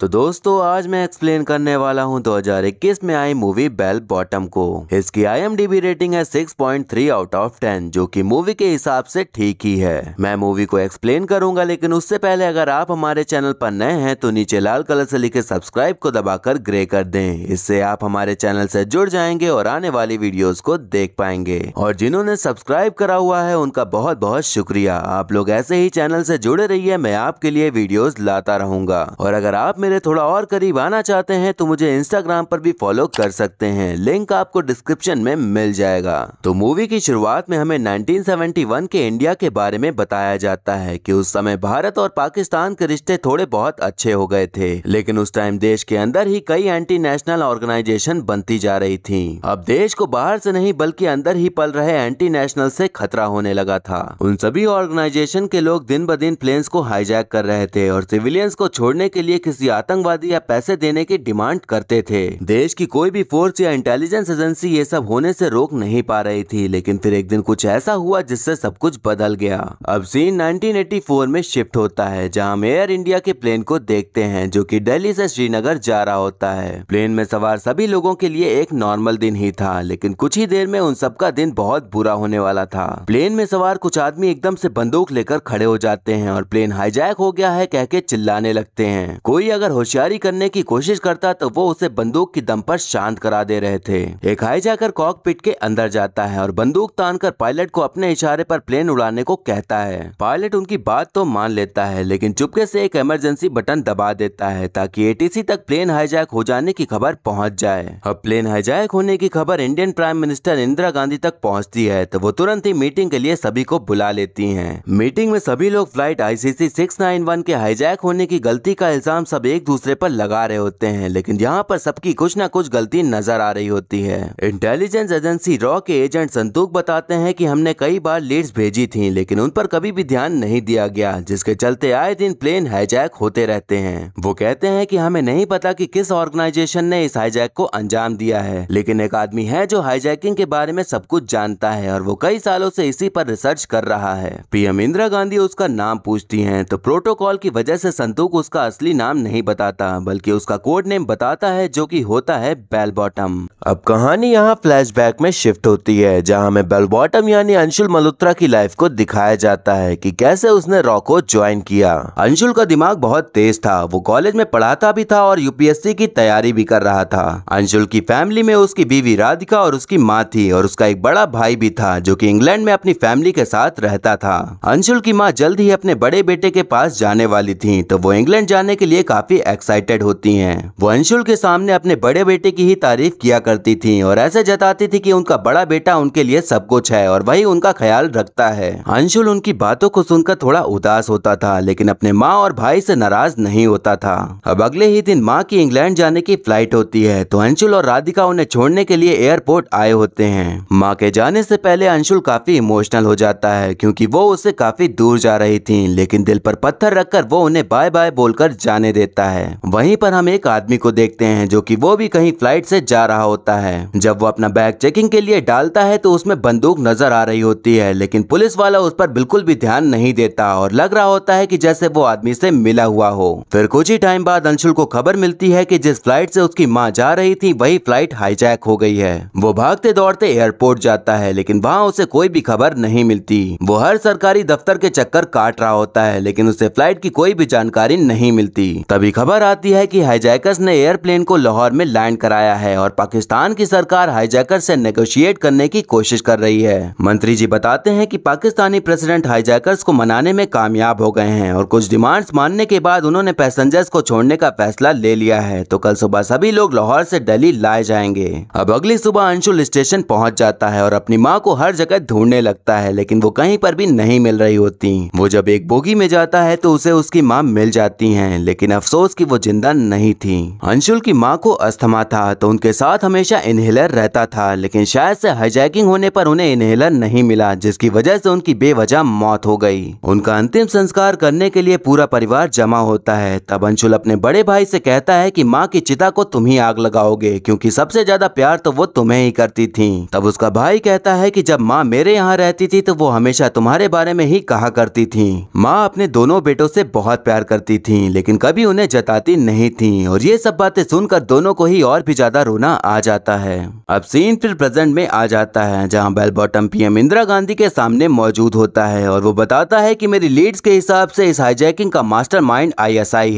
तो दोस्तों आज मैं एक्सप्लेन करने वाला हूं 2021 में आई मूवी बेल बॉटम को इसकी आईएमडीबी रेटिंग है 6.3 आउट ऑफ 10 जो कि मूवी के हिसाब से ठीक ही है मैं मूवी को एक्सप्लेन करूंगा लेकिन उससे पहले अगर आप हमारे चैनल पर नए हैं तो नीचे लाल कलर से लिखे सब्सक्राइब को दबाकर ग्रे कर दे इससे आप हमारे चैनल से जुड़ जाएंगे और आने वाली वीडियोज को देख पाएंगे और जिन्होंने सब्सक्राइब करा हुआ है उनका बहुत बहुत शुक्रिया आप लोग ऐसे ही चैनल से जुड़े रहिए मैं आपके लिए वीडियोज लाता रहूंगा और अगर आप मेरे थोड़ा और करीब आना चाहते हैं तो मुझे इंस्टाग्राम पर भी फॉलो कर सकते हैं लिंक आपको डिस्क्रिप्शन में मिल जाएगा तो मूवी की शुरुआत में हमें 1971 के इंडिया के बारे में बताया जाता है कि उस समय भारत और पाकिस्तान के रिश्ते थोड़े बहुत अच्छे हो गए थे लेकिन उस टाइम देश के अंदर ही कई एंटी नेशनल ऑर्गेनाइजेशन बनती जा रही थी अब देश को बाहर से नहीं बल्कि अंदर ही पल रहे एंटी नेशनल से खतरा होने लगा था उन सभी ऑर्गेनाइजेशन के लोग दिन ब दिन प्लेन्स को हाईजैक कर रहे थे और सिविलियंस को छोड़ने के लिए किसी आतंकवादी या पैसे देने की डिमांड करते थे देश की कोई भी फोर्स या इंटेलिजेंस एजेंसी ये सब होने से रोक नहीं पा रही थी लेकिन फिर एक दिन कुछ ऐसा हुआ जिससे सब कुछ बदल गया अब सीन 1984 में शिफ्ट होता है जहां हम एयर इंडिया के प्लेन को देखते हैं जो कि दिल्ली से श्रीनगर जा रहा होता है प्लेन में सवार सभी लोगों के लिए एक नॉर्मल दिन ही था लेकिन कुछ ही देर में उन सबका दिन बहुत बुरा होने वाला था प्लेन में सवार कुछ आदमी एकदम से बंदूक लेकर खड़े हो जाते हैं और प्लेन हाईजैक हो गया है कह के चिल्लाने लगते हैं कोई अगर अगर होशियारी करने की कोशिश करता तो वो उसे बंदूक की दम पर शांत करा दे रहे थे एक जाकर कॉकपिट के अंदर जाता है और बंदूक तानकर पायलट को अपने इशारे पर प्लेन उड़ाने को कहता है पायलट उनकी बात तो मान लेता है लेकिन चुपके से एक इमरजेंसी बटन दबा देता है ताकि ए तक प्लेन हाईजैक हो जाने की खबर पहुँच जाए अब प्लेन हाईजैक होने की खबर Indian prime minister Indira Gandhi तक पहुँचती है तो वो तुरंत ही मीटिंग के लिए सभी को बुला लेती है मीटिंग में सभी लोग फ्लाइट आईसीसी वन के हाईजैक होने की गलती का इल्जाम सब एक एक दूसरे पर लगा रहे होते हैं लेकिन यहाँ पर सबकी कुछ ना कुछ गलती नजर आ रही होती है इंटेलिजेंस एजेंसी रॉ के एजेंट संतोख बताते हैं कि हमने कई बार लीड्स भेजी थी लेकिन उन पर कभी भी ध्यान नहीं दिया गया जिसके चलते आए दिन प्लेन हाईजैक होते रहते हैं वो कहते हैं की हमें नहीं पता कि किस ऑर्गेनाइजेशन ने इस हाईजैक को अंजाम दिया है लेकिन एक आदमी है जो हाईजैकिंग के बारे में सब कुछ जानता है और वो कई सालों से इसी पर रिसर्च कर रहा है पीएम इंदिरा गांधी उसका नाम पूछती हैं तो प्रोटोकॉल की वजह से संतोख उसका असली नाम नहीं नहीं बताता बल्कि उसका कोड नेम बताता है जो कि होता है बेल बॉटम अब कहानी यहाँ फ्लैशबैक में शिफ्ट होती है जहाँ हमें बेल बॉटम यानी अंशुल मल्होत्रा की लाइफ को दिखाया जाता है कि कैसे उसने रॉ को ज्वाइन किया अंशुल का दिमाग बहुत तेज था वो कॉलेज में पढ़ाता भी था और यूपीएससी की तैयारी भी कर रहा था अंशुल की फैमिली में उसकी बीवी राधिका और उसकी माँ थी और उसका एक बड़ा भाई भी था जो की इंग्लैंड में अपनी फैमिली के साथ रहता था अंशुल की माँ जल्द ही अपने बड़े बेटे के पास जाने वाली थी तो वो इंग्लैंड जाने के लिए काफी काफी एक्साइटेड होती हैं। वो अंशुल के सामने अपने बड़े बेटे की ही तारीफ किया करती थी और ऐसे जताती थी कि उनका बड़ा बेटा उनके लिए सब कुछ है और वही उनका ख्याल रखता है अंशुल उनकी बातों को सुनकर थोड़ा उदास होता था लेकिन अपने माँ और भाई से नाराज नहीं होता था अब अगले ही दिन माँ की इंग्लैंड जाने की फ्लाइट होती है तो अंशुल और राधिका उन्हें छोड़ने के लिए एयरपोर्ट आए होते हैं माँ के जाने से पहले अंशुल काफी इमोशनल हो जाता है क्योंकि वो उससे काफी दूर जा रही थी लेकिन दिल पर पत्थर रखकर वो उन्हें बाय बाय बोलकर जाने देता देखता है वहीं पर हम एक आदमी को देखते हैं जो कि वो भी कहीं फ्लाइट से जा रहा होता है जब वो अपना बैग चेकिंग के लिए डालता है तो उसमें बंदूक नजर आ रही होती है लेकिन पुलिस वाला उस पर बिल्कुल भी ध्यान नहीं देता और लग रहा होता है कि जैसे वो आदमी से मिला हुआ हो फिर कुछ ही टाइम बाद अंशुल को खबर मिलती है कि जिस फ्लाइट से उसकी माँ जा रही थी वही फ्लाइट हाईजैक हो गई है वो भागते दौड़ते एयरपोर्ट जाता है लेकिन वहाँ उसे कोई भी खबर नहीं मिलती वो हर सरकारी दफ्तर के चक्कर काट रहा होता है लेकिन उसे फ्लाइट की कोई भी जानकारी नहीं मिलती तभी भी खबर आती है कि हाईजैकर्स ने एयरप्लेन को लाहौर में लैंड कराया है और पाकिस्तान की सरकार हाईजैकर्स से नेगोशिएट करने की कोशिश कर रही है मंत्री जी बताते हैं कि पाकिस्तानी प्रेसिडेंट हाईजैकर्स को मनाने में कामयाब हो गए हैं और कुछ डिमांड्स मानने के बाद उन्होंने पैसेंजर्स को छोड़ने का फैसला ले लिया है तो कल सुबह सभी लोग लाहौर ऐसी डेली लाए जाएंगे अब अगली सुबह अंशुल स्टेशन पहुँच जाता है और अपनी माँ को हर जगह ढूंढने लगता है लेकिन वो कहीं पर भी नहीं मिल रही होती वो जब एक बोगी में जाता है तो उसे उसकी माँ मिल जाती है लेकिन अफसोस अफसोस कि वो जिंदा नहीं थी अंशुल की माँ को अस्थमा था तो उनके साथ हमेशा इनहेलर रहता था लेकिन शायद से हाईजैकिंग होने पर उन्हें इनहेलर नहीं मिला जिसकी वजह से उनकी बेवजह मौत हो गई उनका अंतिम संस्कार करने के लिए पूरा परिवार जमा होता है तब अंशुल अपने बड़े भाई से कहता है कि माँ की चिता को तुम ही आग लगाओगे क्योंकि सबसे ज्यादा प्यार तो वो तुम्हें ही करती थी तब उसका भाई कहता है कि जब माँ मेरे यहाँ रहती थी तो वो हमेशा तुम्हारे बारे में ही कहा करती थी माँ अपने दोनों बेटों से बहुत प्यार करती थी लेकिन कभी उन्हें जताती नहीं थी और ये सब बातें सुनकर दोनों को ही और भी ज्यादा रोना आ जाता है अब सीन फिर प्रेजेंट में आ जाता है जहाँ bell bottom PM Indira Gandhi के सामने मौजूद होता है और वो बताता है की मेरी लीड्स के हिसाब से इस हाईजैकिंग का मास्टर माइंड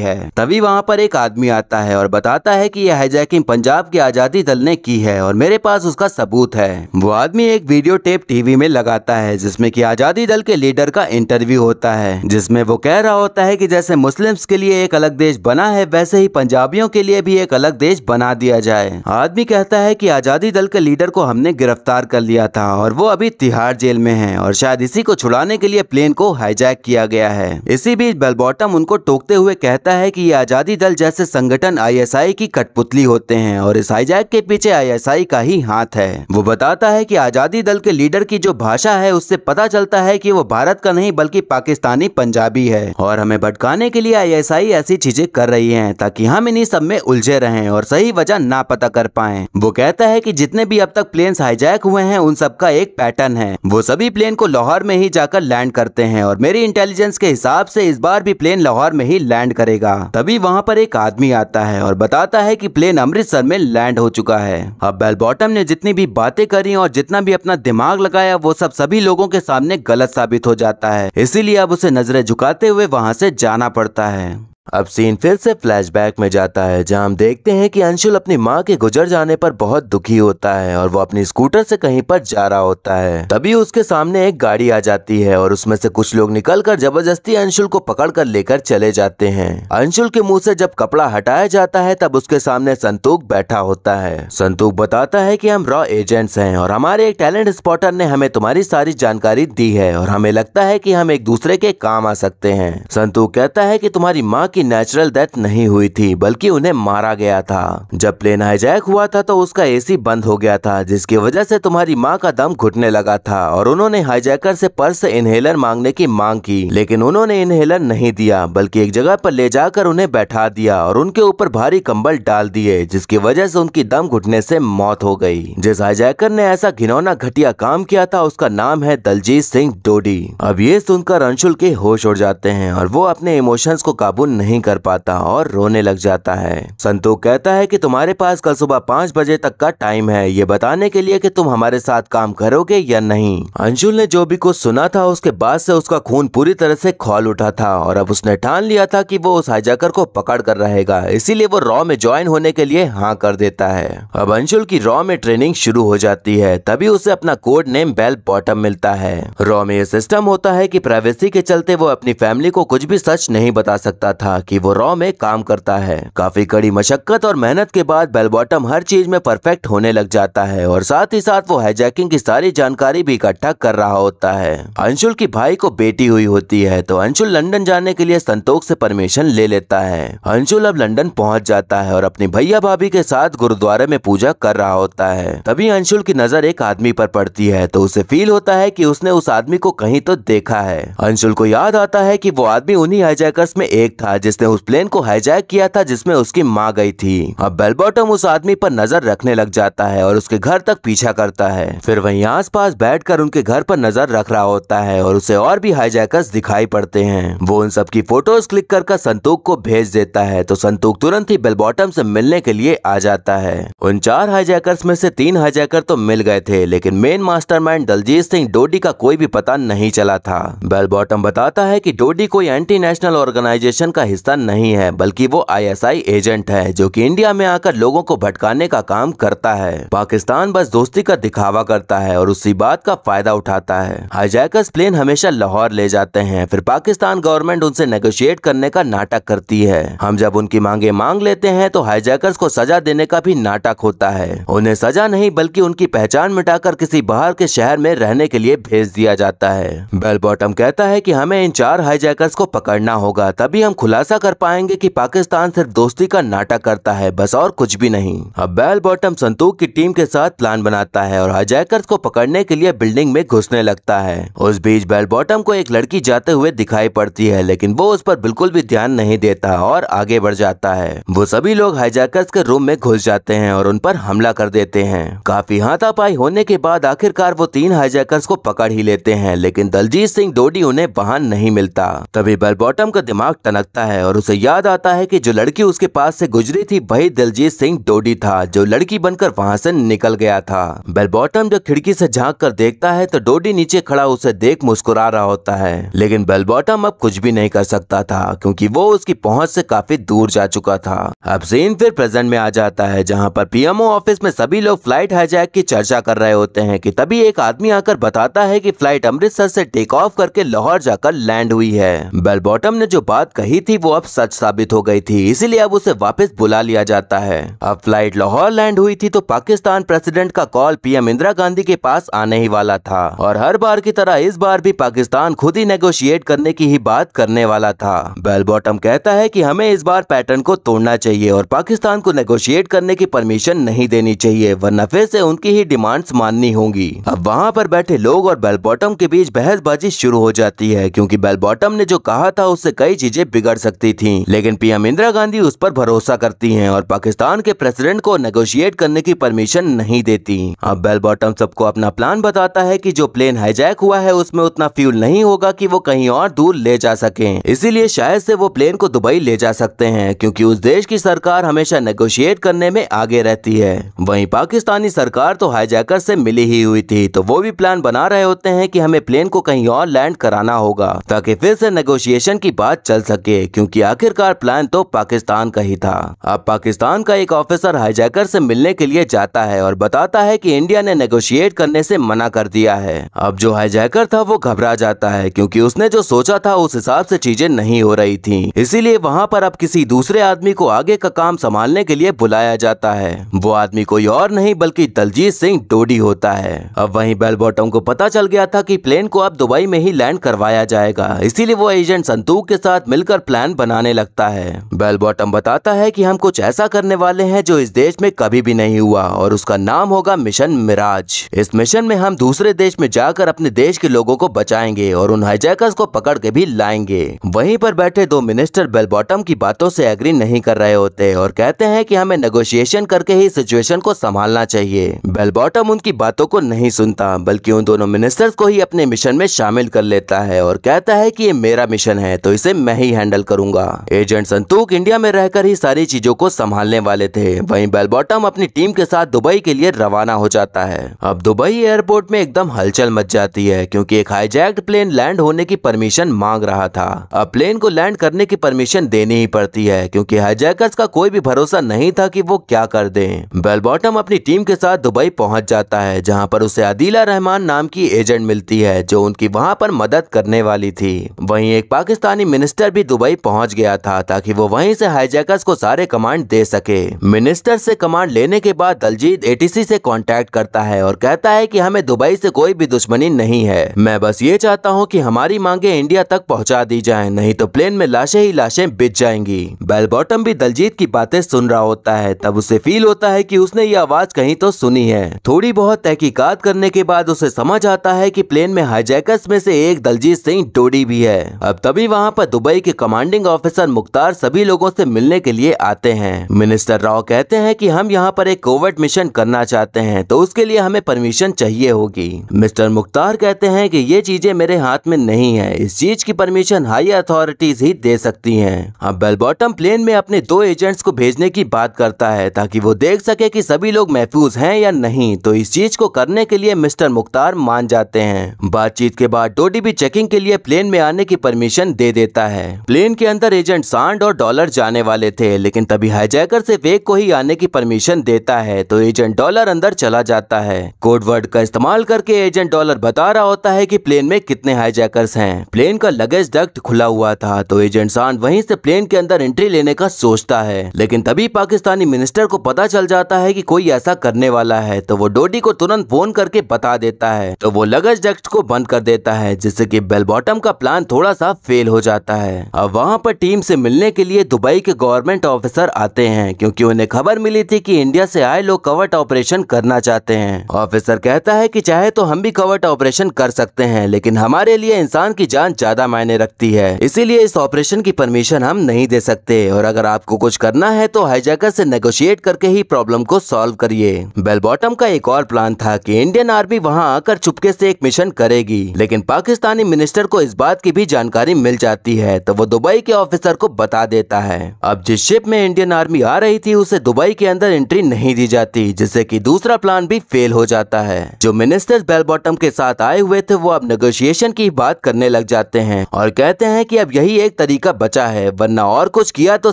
है तभी वहाँ पर एक आदमी आता है और बताता है की यह हाईजैकिंग पंजाब के आजादी दल ने की है और मेरे पास उसका सबूत है वो आदमी एक वीडियो टेप टीवी में लगाता है जिसमें कि आजादी दल के लीडर का इंटरव्यू होता है जिसमें वो कह रहा होता है कि जैसे मुस्लिम्स के लिए एक अलग देश बना है वैसे ही पंजाबियों के लिए भी एक अलग देश बना दिया जाए आदमी कहता है कि आजादी दल के लीडर को हमने गिरफ्तार कर लिया था और वो अभी तिहाड़ जेल में है और शायद इसी को छुड़ाने के लिए प्लेन को हाईजैक किया गया है इसी बीच बेलबॉटम उनको टोकते हुए कहता है की ये आजादी दल जैसे संगठन आईएसआई की कठपुतली होते हैं और इस हाईजैक के पीछे आईएसआई का ही हाथ है वो बताता है कि आजादी दल के लीडर की जो भाषा है उससे पता चलता है कि वो भारत का नहीं बल्कि पाकिस्तानी पंजाबी है और हमें भटकाने के लिए आईएसआई ऐसी चीजें कर रही हैं ताकि हम इन्हीं सब में उलझे रहें और सही वजह ना पता कर पाए वो कहता है कि जितने भी अब तक प्लेन हाईजैक हुए हैं उन सबका एक पैटर्न है वो सभी प्लेन को लाहौर में ही जाकर लैंड करते हैं और मेरी इंटेलिजेंस के हिसाब से इस बार भी प्लेन लाहौर में ही लैंड करेगा तभी वहाँ पर एक आदमी आता है और बताता है की प्लेन अमृतसर में लैंड हो चुका है अब बेलबॉटम ने जितनी भी बातें करी और जितना भी अपना दिमाग लगाया वो सब सभी लोगों के सामने गलत साबित हो जाता है इसीलिए अब उसे नजरें झुकाते हुए वहाँ से जाना पड़ता है अब सीन फिर से फ्लैशबैक में जाता है जहां हम देखते हैं कि अंशुल अपनी माँ के गुजर जाने पर बहुत दुखी होता है और वो अपनी स्कूटर से कहीं पर जा रहा होता है तभी उसके सामने एक गाड़ी आ जाती है और उसमें से कुछ लोग निकल कर जबरदस्ती अंशुल को पकड़ कर लेकर चले जाते हैं अंशुल के मुंह से जब कपड़ा हटाया जाता है तब उसके सामने संतोख बैठा होता है संतोख बताता है की हम रॉ एजेंट्स है और हमारे एक टैलेंट स्पॉटर ने हमें तुम्हारी सारी जानकारी दी है और हमें लगता है की हम एक दूसरे के काम आ सकते हैं संतोख कहता है की तुम्हारी माँ की की नेचुरल डेथ नहीं हुई थी बल्कि उन्हें मारा गया था जब प्लेन हाईजैक हुआ था तो उसका एसी बंद हो गया था जिसकी वजह से तुम्हारी माँ का दम घुटने लगा था और उन्होंने हाईजैकर से पर्स से इनहेलर मांगने की मांग की लेकिन उन्होंने इनहेलर नहीं दिया बल्कि एक जगह पर ले जाकर उन्हें बैठा दिया और उनके ऊपर भारी कंबल डाल दिए जिसकी वजह से उनकी दम घुटने से मौत हो गई जिस हाईजैकर ने ऐसा घिनौना घटिया काम किया था उसका नाम है दलजीत सिंह डोडी अब ये सुनकर अंशुल के होश उड़ जाते हैं और वो अपने इमोशंस को काबू नहीं कर पाता और रोने लग जाता है संतोख कहता है कि तुम्हारे पास कल सुबह पाँच बजे तक का टाइम है ये बताने के लिए कि तुम हमारे साथ काम करोगे या नहीं अंशुल ने जो भी कुछ सुना था उसके बाद से उसका खून पूरी तरह से खोल उठा था और अब उसने ठान लिया था कि वो उस हाइजाकर को पकड़ कर रहेगा इसीलिए वो रॉ में ज्वाइन होने के लिए हाँ कर देता है अब अंशुल की रॉ में ट्रेनिंग शुरू हो जाती है तभी उसे अपना कोड नेम बेल बॉटम मिलता है रॉ में यह सिस्टम होता है की प्राइवेसी के चलते वो अपनी फैमिली को कुछ भी सच नहीं बता सकता था था कि वो रॉ में काम करता है काफी कड़ी मशक्कत और मेहनत के बाद बेल बॉटम हर चीज में परफेक्ट होने लग जाता है और साथ ही साथ वो हाईजैकिंग की सारी जानकारी भी इकट्ठा कर रहा होता है अंशुल की भाई को बेटी हुई होती है तो अंशुल लंदन जाने के लिए संतोष से परमिशन ले लेता है अंशुल अब लंडन पहुंच जाता है और अपनी भैया भाभी के साथ गुरुद्वारे में पूजा कर रहा होता है तभी अंशुल की नजर एक आदमी पर पड़ती है तो उसे फील होता है कि उसने उस आदमी को कहीं तो देखा है अंशुल को याद आता है कि वो आदमी उन्हीं हाईजैकर्स में एक था जिसने उस प्लेन को हाईजैक किया था जिसमें उसकी माँ गई थी अब बेलबॉटम उस आदमी पर नजर रखने लग जाता है और उसके घर तक पीछा करता है फिर वहीं आसपास बैठकर उनके घर पर नजर रख रहा होता है और उसे और भी हाईजैकर्स दिखाई पड़ते हैं वो उन सबकी फोटोज क्लिक कर, संतोख को भेज देता है तो संतोख तुरंत ही बेलबॉटम से मिलने के लिए आ जाता है उन चार हाईजैकर्स में से तीन हाईजैकर तो मिल गए थे लेकिन मेन मास्टरमाइंड दलजीत सिंह डोडी का कोई भी पता नहीं चला था बेलबॉटम बताता है की डोडी कोई एंटी नेशनल ऑर्गेनाइजेशन का हिस्सा नहीं है बल्कि वो आईएसआई एजेंट है जो कि इंडिया में आकर लोगों को भटकाने का काम करता है पाकिस्तान बस दोस्ती का दिखावा करता है और उसी बात का फायदा उठाता है हाईजैकर्स प्लेन हमेशा लाहौर ले जाते हैं फिर पाकिस्तान गवर्नमेंट उनसे नेगोशिएट करने का नाटक करती है हम जब उनकी मांगे मांग लेते हैं तो हाईजैकर्स को सजा देने का भी नाटक होता है उन्हें सजा नहीं बल्कि उनकी पहचान मिटाकर किसी बाहर के शहर में रहने के लिए भेज दिया जाता है बेल बॉटम कहता है कि हमें इन चार हाईजैकर्स को पकड़ना होगा तभी हम खुला खुलासा कर पाएंगे कि पाकिस्तान सिर्फ दोस्ती का नाटक करता है बस और कुछ भी नहीं अब बेल बॉटम संतोख की टीम के साथ प्लान बनाता है और हजैकर्स को पकड़ने के लिए बिल्डिंग में घुसने लगता है उस बीच बेल बॉटम को एक लड़की जाते हुए दिखाई पड़ती है लेकिन वो उस पर बिल्कुल भी ध्यान नहीं देता और आगे बढ़ जाता है वो सभी लोग हाईजैकर्स के रूम में घुस जाते हैं और उन पर हमला कर देते हैं काफी हाथापाई होने के बाद आखिरकार वो तीन हाईजैकर्स को पकड़ ही लेते हैं लेकिन दलजीत सिंह डोडी उन्हें वाहन नहीं मिलता तभी बेल बॉटम का दिमाग टनकता है है और उसे याद आता है कि जो लड़की उसके पास से गुजरी थी वही दिलजीत सिंह डोडी था जो लड़की बनकर वहां से निकल गया था बेलबॉटम जब खिड़की से झांक कर देखता है तो डोडी नीचे खड़ा उसे देख मुस्कुरा रहा होता है लेकिन बेलबॉटम अब कुछ भी नहीं कर सकता था क्योंकि वो उसकी पहुंच से काफी दूर जा चुका था अब सीन फिर प्रेजेंट में आ जाता है जहाँ पर पीएमओ ऑफिस में सभी लोग फ्लाइट हाईजैक की चर्चा कर रहे होते हैं की तभी एक आदमी आकर बताता है की फ्लाइट अमृतसर से टेक ऑफ करके लाहौर जाकर लैंड हुई है बेलबॉटम ने जो बात कही थी वो अब सच साबित हो गई थी इसीलिए अब उसे वापस बुला लिया जाता है अब फ्लाइट लाहौर लैंड हुई थी तो पाकिस्तान प्रेसिडेंट का कॉल पीएम इंदिरा गांधी के पास आने ही वाला था और हर बार की तरह इस बार भी पाकिस्तान खुद ही नेगोशिएट करने की ही बात करने वाला था बेल बॉटम कहता है की हमें इस बार पैटर्न को तोड़ना चाहिए और पाकिस्तान को नेगोशिएट करने की परमिशन नहीं देनी चाहिए वरना फिर से उनकी ही डिमांड्स माननी होंगी अब वहाँ पर बैठे लोग और बेल बॉटम के बीच बहसबाजी शुरू हो जाती है क्योंकि बेल बॉटम ने जो कहा था उससे कई चीजें बिगड़ सकती सकती थी लेकिन पीएम इंदिरा गांधी उस पर भरोसा करती है और पाकिस्तान के प्रेसिडेंट को नेगोशिएट करने की परमिशन नहीं देती अब बेल बॉटम सबको अपना प्लान बताता है की जो प्लेन हाईजैक हुआ है उसमें उतना फ्यूल नहीं होगा की वो कहीं और दूर ले जा सके इसीलिए शायद से वो प्लेन को दुबई ले जा सकते हैं क्योंकि उस देश की सरकार हमेशा नेगोशिएट करने में आगे रहती है वही पाकिस्तानी सरकार तो हाईजैकर से मिली ही हुई थी तो वो भी प्लान बना रहे होते हैं कि हमें प्लेन को कहीं और लैंड कराना होगा ताकि फिर से नेगोशिएशन की बात चल सके क्योंकि आखिरकार प्लान तो पाकिस्तान का ही था अब पाकिस्तान का एक ऑफिसर हाईजैकर से मिलने के लिए जाता है और बताता है कि इंडिया ने नेगोशिएट करने से मना कर दिया है अब जो हाईजैकर था वो घबरा जाता है क्योंकि उसने जो सोचा था उस हिसाब से चीजें नहीं हो रही थी इसीलिए वहाँ पर अब किसी दूसरे आदमी को आगे का काम संभालने के लिए बुलाया जाता है वो आदमी कोई और नहीं बल्कि दलजीत सिंह डोडी होता है अब वही बेल बॉटम को पता चल गया था की प्लेन को अब दुबई में ही लैंड करवाया जाएगा इसीलिए वो एजेंट संतूक के साथ मिलकर प्लान प्लान बनाने लगता है बेल बॉटम बताता है कि हम कुछ ऐसा करने वाले हैं जो इस देश में कभी भी नहीं हुआ और उसका नाम होगा मिशन मिराज इस मिशन में हम दूसरे देश में जाकर अपने देश के लोगों को बचाएंगे और उन हाईजैकर्स को पकड़ के भी लाएंगे वहीं पर बैठे दो मिनिस्टर बेल बॉटम की बातों से एग्री नहीं कर रहे होते और कहते हैं कि हमें नेगोशिएशन करके ही सिचुएशन को संभालना चाहिए बेल बॉटम उनकी बातों को नहीं सुनता बल्कि उन दोनों मिनिस्टर्स को ही अपने मिशन में शामिल कर लेता है और कहता है कि ये मेरा मिशन है तो इसे मैं ही हैंडल करूंगा एजेंट संतोख इंडिया में रहकर ही सारी चीजों को संभालने वाले थे वहीं बेलबॉटम अपनी टीम के साथ दुबई के लिए रवाना हो जाता है अब दुबई एयरपोर्ट में एकदम हलचल मच जाती है क्योंकि एक हाईजैक प्लेन लैंड होने की परमिशन मांग रहा था अब प्लेन को लैंड करने की परमिशन देनी ही पड़ती है क्योंकि हाईजैकर्स का कोई भी भरोसा नहीं था कि वो क्या कर दे बेलबॉटम अपनी टीम के साथ दुबई पहुंच जाता है जहां पर उसे अदीला रहमान नाम की एजेंट मिलती है जो उनकी वहां पर मदद करने वाली थी वहीं एक पाकिस्तानी मिनिस्टर भी दुबई पहुंच गया था ताकि वो वहीं से हाईजैकर्स को सारे कमांड दे सके मिनिस्टर से कमांड लेने के बाद दलजीत एटीसी से कांटेक्ट करता है और कहता है कि हमें दुबई से कोई भी दुश्मनी नहीं है मैं बस ये चाहता हूँ कि हमारी मांगे इंडिया तक पहुँचा दी जाए नहीं तो प्लेन में लाशें ही लाशें बिछ जाएंगी बेल बॉटम भी दलजीत की बातें सुन रहा होता है तब उसे फील होता है की उसने ये आवाज कहीं तो सुनी है थोड़ी बहुत तहकीकात करने के बाद उसे समझ आता है कि प्लेन में हाईजैकर्स में से एक दलजीत सिंह डोडी भी है अब तभी वहाँ पर दुबई के कमांड कमांडिंग ऑफिसर मुख्तार सभी लोगों से मिलने के लिए आते हैं मिनिस्टर राव कहते हैं कि हम यहाँ पर एक कोविड मिशन करना चाहते हैं तो उसके लिए हमें परमिशन चाहिए होगी मिस्टर मुख्तार कहते हैं कि ये चीजें मेरे हाथ में नहीं है इस चीज की परमिशन हाई अथॉरिटीज ही दे सकती है अब बेलबॉटम प्लेन में अपने दो एजेंट्स को भेजने की बात करता है ताकि वो देख सके की सभी लोग महफूज है या नहीं तो इस चीज को करने के लिए मिस्टर मुख्तार मान जाते हैं बातचीत के बाद डोडी भी चेकिंग के लिए प्लेन में आने की परमिशन दे देता है प्लेन के अंदर एजेंट सांड और डॉलर जाने वाले थे लेकिन तभी हाईजैकर से वेग को ही आने की परमिशन देता है तो एजेंट डॉलर अंदर चला जाता है कोडवर्ड का इस्तेमाल करके एजेंट डॉलर बता रहा होता है की प्लेन में कितने हाईजैकर्स है प्लेन का लगेज डक्ट खुला हुआ था तो एजेंट सांड वही से प्लेन के अंदर एंट्री लेने का सोचता है लेकिन तभी पाकिस्तानी मिनिस्टर को पता चल जाता है की कोई ऐसा करने वाला है तो वो डोडी को तुरंत फोन करके बता देता है तो वो लगेज डक्ट को बंद कर देता है जिससे की बॉटम का प्लान थोड़ा सा फेल हो जाता है अब वहाँ वहाँ पर टीम से मिलने के लिए दुबई के गवर्नमेंट ऑफिसर आते हैं क्योंकि उन्हें खबर मिली थी कि इंडिया से आए लोग कवर्ट ऑपरेशन करना चाहते हैं ऑफिसर कहता है कि चाहे तो हम भी कवर्ट ऑपरेशन कर सकते हैं लेकिन हमारे लिए इंसान की जान ज्यादा मायने रखती है इसीलिए इस ऑपरेशन की परमिशन हम नहीं दे सकते और अगर आपको कुछ करना है तो हाईजैकर से नेगोशिएट करके ही प्रॉब्लम को सोल्व करिए बेल बॉटम का एक और प्लान था की इंडियन आर्मी वहाँ आकर चुपके ऐसी एक मिशन करेगी लेकिन पाकिस्तानी मिनिस्टर को इस बात की भी जानकारी मिल जाती है तो वो दुबई दुबई के ऑफिसर को बता देता है अब जिस शिप में इंडियन आर्मी आ रही थी उसे दुबई के अंदर एंट्री नहीं दी जाती जिससे की दूसरा प्लान भी फेल हो जाता है जो मिनिस्टर बेल बॉटम के साथ आए हुए थे वो अब नेगोशिएशन की बात करने लग जाते हैं और कहते हैं की अब यही एक तरीका बचा है वरना और कुछ किया तो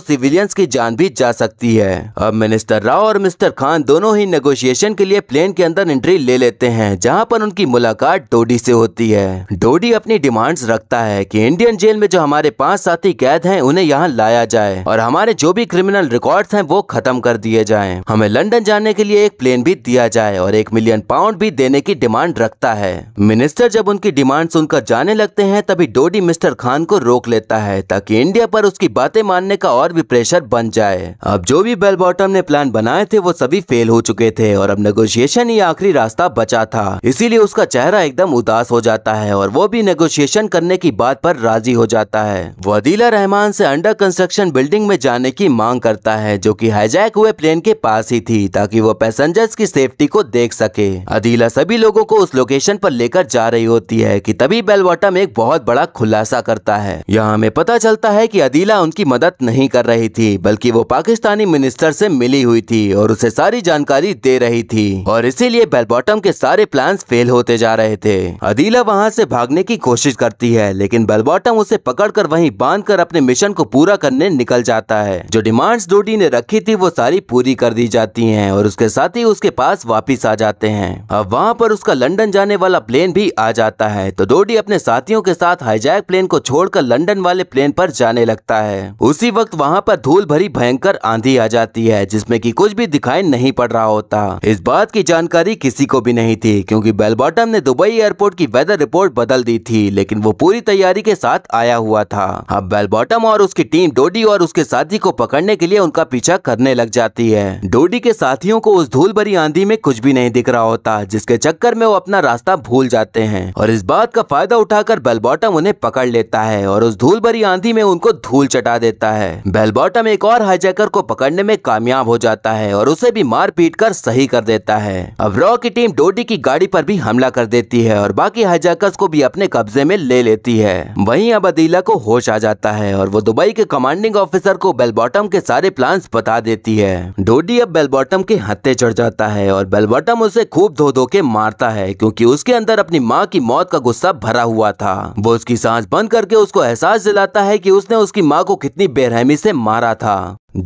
सिविलियंस की जान भी जा सकती है अब मिनिस्टर राव और मिस्टर खान दोनों ही नेगोशिएशन के लिए प्लेन के अंदर एंट्री ले लेते हैं जहां पर उनकी मुलाकात डोडी से होती है डोडी अपनी डिमांड्स रखता है कि इंडियन जेल में जो हमारे पांच साथी कैद हैं उन्हें यहाँ लाया जाए और हमारे जो भी क्रिमिनल रिकॉर्ड्स हैं वो खत्म कर दिए जाए हमें लंदन जाने के लिए एक प्लेन भी दिया जाए और एक मिलियन पाउंड भी देने की डिमांड रखता है मिनिस्टर जब उनकी डिमांड सुनकर जाने लगते हैं तभी डोडी मिस्टर खान को रोक लेता है ताकि इंडिया पर उसकी बातें मानने का और भी प्रेशर बन जाए अब जो भी बेल बॉटम ने प्लान बनाए थे वो सभी फेल हो चुके थे और अब नेगोशिएशन ही आखिरी रास्ता बचा था इसीलिए उसका चेहरा एकदम उदास हो जाता है और वो भी नेगोशिएशन करने की बात पर राजी हो जाता है वो वसीला रहमान से अंडर कंस्ट्रक्शन बिल्डिंग में जाने की मांग करता है जो कि हाईजैक हुए प्लेन के पास ही थी ताकि वो पैसेंजर्स की सेफ्टी को देख सके अदीला सभी लोगों को उस लोकेशन पर लेकर जा रही होती है कि तभी बेलवाटम एक बहुत बड़ा खुलासा करता है यहाँ हमें पता चलता है की अदीला उनकी मदद नहीं कर रही थी बल्कि वो पाकिस्तानी मिनिस्टर से मिली हुई थी और उसे सारी जानकारी दे रही थी और इसीलिए बेलबॉटम के सारे प्लान फेल होते जा रहे थे अदीला वहाँ से भागने की कोशिश करती है लेकिन बेलबॉटम उसे कर वहीं बांध छोड़कर अपने मिशन को पूरा करने निकल जाता है जो डिमांड्स डोडी ने रखी थी वो सारी पूरी कर दी जाती है और उसके साथ ही उसके पास वापिस आ जाते हैं अब वहाँ पर उसका लंदन जाने वाला प्लेन भी आ जाता है तो डोडी अपने साथियों के साथ हाईजैक प्लेन को छोड़कर लंदन वाले प्लेन पर जाने लगता है उसी वक्त वहाँ पर धूल भरी भयंकर आंधी आ जाती है जिसमे की कुछ भी दिखाई नहीं पड़ रहा होता इस बात की जानकारी किसी को भी नहीं थी क्यूँकी बेलबॉटम ने दुबई एयरपोर्ट की वेदर रिपोर्ट बदल दी थी लेकिन वो पूरी तैयारी के साथ आया हुआ था अब बेल बॉटम और उसकी टीम डोडी और उसके साथी को पकड़ने के लिए उनका पीछा करने लग जाती है डोडी के साथियों को उस धूल भरी आंधी में कुछ भी नहीं दिख रहा होता जिसके चक्कर में वो अपना रास्ता भूल जाते हैं और इस बात का फायदा उठाकर बेल बॉटम उन्हें पकड़ लेता है और उस धूल भरी आंधी में उनको धूल चटा देता है बेल बॉटम एक और हाईजैकर को पकड़ने में कामयाब हो जाता है और उसे भी मार पीट कर सही कर देता है अब रॉ की टीम डोडी की गाड़ी पर भी हमला कर देती है और बाकी हाईजैकर्स को भी अपने कब्जे में ले लेती है वहीं अब अदीला को होश आ जाता जाता है और वो दुबई के कमांडिंग ऑफिसर को बेलबॉटम के सारे प्लान्स बता देती है डोडी अब बेलबॉटम के हत्ते चढ़ जाता है और बेलबॉटम उसे खूब धो धो के मारता है क्योंकि उसके अंदर अपनी माँ की मौत का गुस्सा भरा हुआ था वो उसकी सांस बंद करके उसको एहसास दिलाता है कि उसने उसकी माँ को कितनी बेरहमी से मारा था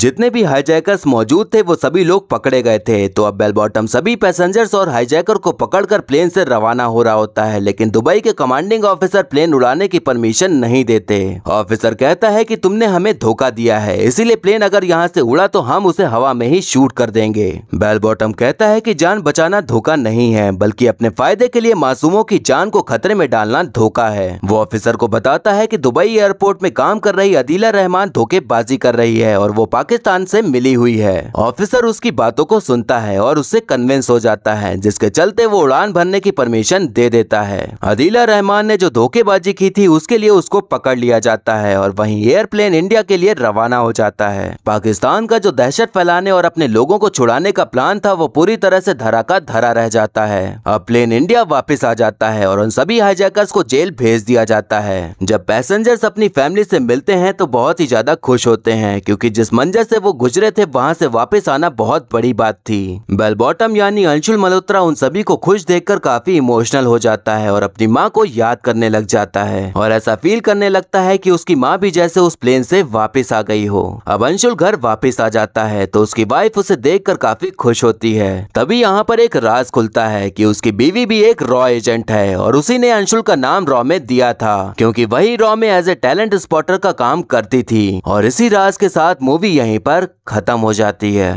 जितने भी हाईजैकर्स मौजूद थे वो सभी लोग पकड़े गए थे तो अब बेल बॉटम सभी पैसेंजर्स और हाईजैकर को पकड़कर प्लेन से रवाना हो रहा होता है लेकिन दुबई के कमांडिंग ऑफिसर प्लेन उड़ाने की परमिशन नहीं देते ऑफिसर कहता है कि तुमने हमें धोखा दिया है इसीलिए प्लेन अगर यहाँ से उड़ा तो हम उसे हवा में ही शूट कर देंगे बेल बॉटम कहता है की जान बचाना धोखा नहीं है बल्कि अपने फायदे के लिए मासूमों की जान को खतरे में डालना धोखा है वो ऑफिसर को बताता है की दुबई एयरपोर्ट में काम कर रही अदीला रहमान धोखेबाजी कर रही है और वो पाकिस्तान से मिली हुई है ऑफिसर उसकी बातों को सुनता है और उससे कन्विंस हो जाता है जिसके चलते वो उड़ान भरने की परमिशन दे देता है अदीला रहमान ने जो धोखेबाजी की थी उसके लिए उसको पकड़ लिया जाता है और वही एयरप्लेन इंडिया के लिए रवाना हो जाता है पाकिस्तान का जो दहशत फैलाने और अपने लोगों को छुड़ाने का प्लान था वो पूरी तरह से धरा का धरा रह जाता है अब प्लेन इंडिया वापस आ जाता है और उन सभी हाईजैकर्स को जेल भेज दिया जाता है जब पैसेंजर्स अपनी फैमिली से मिलते हैं तो बहुत ही ज्यादा खुश होते हैं क्योंकि जिस मंजर से वो गुजरे थे वहाँ से वापस आना बहुत बड़ी बात थी बेल बॉटम यानी अंशुल मल्होत्रा उन सभी को खुश देखकर काफी इमोशनल हो जाता है और अपनी माँ को याद करने लग जाता है और ऐसा फील करने लगता है की उसकी माँ भी जैसे उस प्लेन से वापिस आ गई हो अब अंशुल घर वापिस आ जाता है तो उसकी वाइफ उसे देख काफी खुश होती है तभी यहाँ पर एक राज खुलता है कि उसकी बीवी भी एक रॉ एजेंट है और उसी ने अंशुल का नाम रॉ में दिया था क्योंकि वही रॉ में एज ए टैलेंट स्पॉटर का काम करती थी और इसी राज के साथ मूवी यहीं पर ख़त्म हो जाती है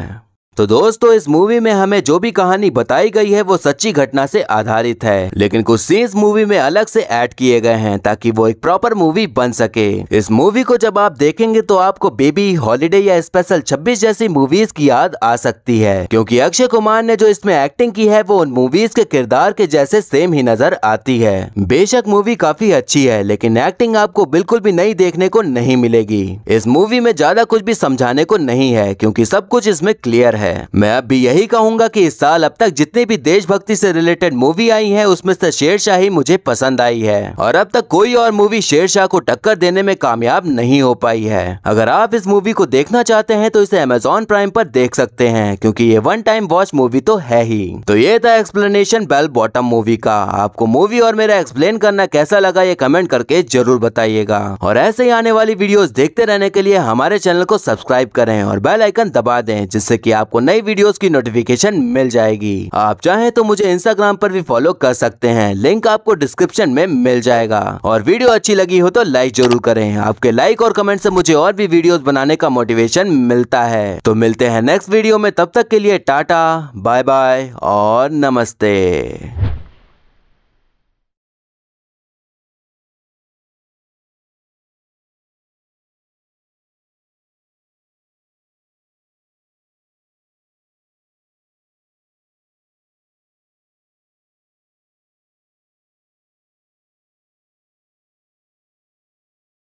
तो दोस्तों इस मूवी में हमें जो भी कहानी बताई गई है वो सच्ची घटना से आधारित है लेकिन कुछ सीन्स मूवी में अलग से ऐड किए गए हैं ताकि वो एक प्रॉपर मूवी बन सके इस मूवी को जब आप देखेंगे तो आपको बेबी हॉलीडे या स्पेशल 26 जैसी मूवीज की याद आ सकती है क्योंकि अक्षय कुमार ने जो इसमें एक्टिंग की है वो उन मूवीज के किरदार के जैसे सेम ही नजर आती है बेशक मूवी काफी अच्छी है लेकिन एक्टिंग आपको बिल्कुल भी नहीं देखने को नहीं मिलेगी इस मूवी में ज्यादा कुछ भी समझाने को नहीं है क्यूँकी सब कुछ इसमें क्लियर है है मैं अब भी यही कहूंगा कि इस साल अब तक जितनी भी देशभक्ति से रिलेटेड मूवी आई है उसमें से शेरशाह ही मुझे पसंद आई है और अब तक कोई और मूवी शेरशाह को टक्कर देने में कामयाब नहीं हो पाई है अगर आप इस मूवी को देखना चाहते हैं तो इसे अमेजोन प्राइम पर देख सकते हैं क्योंकि ये वन टाइम वॉच मूवी तो है ही तो ये था एक्सप्लेनेशन बेल बॉटम मूवी का आपको मूवी और मेरा एक्सप्लेन करना कैसा लगा ये कमेंट करके जरूर बताइएगा और ऐसे ही आने वाली वीडियोस देखते रहने के लिए हमारे चैनल को सब्सक्राइब करें और बेल आइकन दबा दें जिससे कि आपको आपको नई वीडियोस की नोटिफिकेशन मिल जाएगी आप चाहें तो मुझे इंस्टाग्राम पर भी फॉलो कर सकते हैं लिंक आपको डिस्क्रिप्शन में मिल जाएगा और वीडियो अच्छी लगी हो तो लाइक जरूर करें आपके लाइक और कमेंट से मुझे और भी वीडियोस बनाने का मोटिवेशन मिलता है तो मिलते हैं नेक्स्ट वीडियो में तब तक के लिए टाटा बाय बाय और नमस्ते